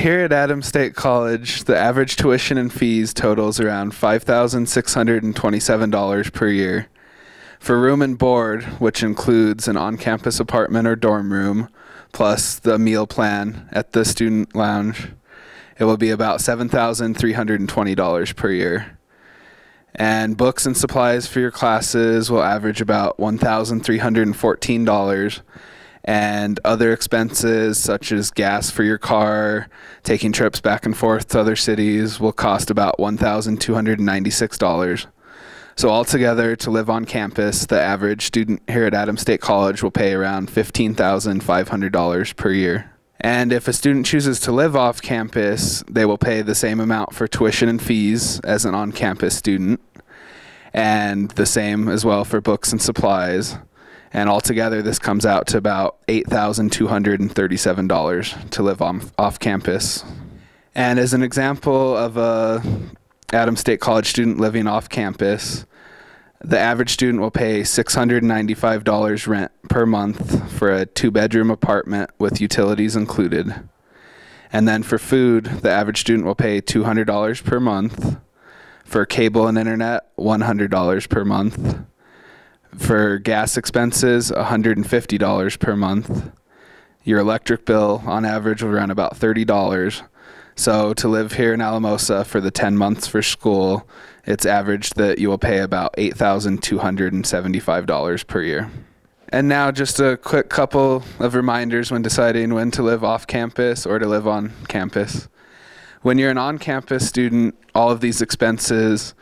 here at Adams State College, the average tuition and fees totals around $5,627 per year. For room and board, which includes an on campus apartment or dorm room, plus the meal plan at the student lounge, it will be about $7,320 per year. And books and supplies for your classes will average about $1,314 and other expenses such as gas for your car, taking trips back and forth to other cities will cost about $1,296. So altogether, to live on campus, the average student here at Adams State College will pay around $15,500 per year. And if a student chooses to live off campus, they will pay the same amount for tuition and fees as an on campus student, and the same as well for books and supplies and altogether this comes out to about $8,237 to live on, off campus. And as an example of a Adams State College student living off campus, the average student will pay $695 rent per month for a two bedroom apartment with utilities included. And then for food, the average student will pay $200 per month. For cable and internet, $100 per month for gas expenses, $150 per month. Your electric bill on average will run about $30. So to live here in Alamosa for the 10 months for school, it's averaged that you will pay about $8,275 per year. And now, just a quick couple of reminders when deciding when to live off campus or to live on campus. When you're an on campus student, all of these expenses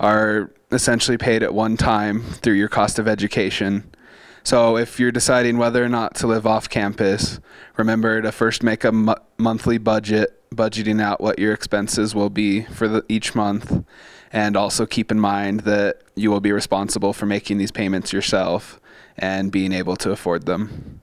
are essentially paid at one time through your cost of education. So if you're deciding whether or not to live off campus, remember to first make a monthly budget, budgeting out what your expenses will be for the, each month, and also keep in mind that you will be responsible for making these payments yourself and being able to afford them.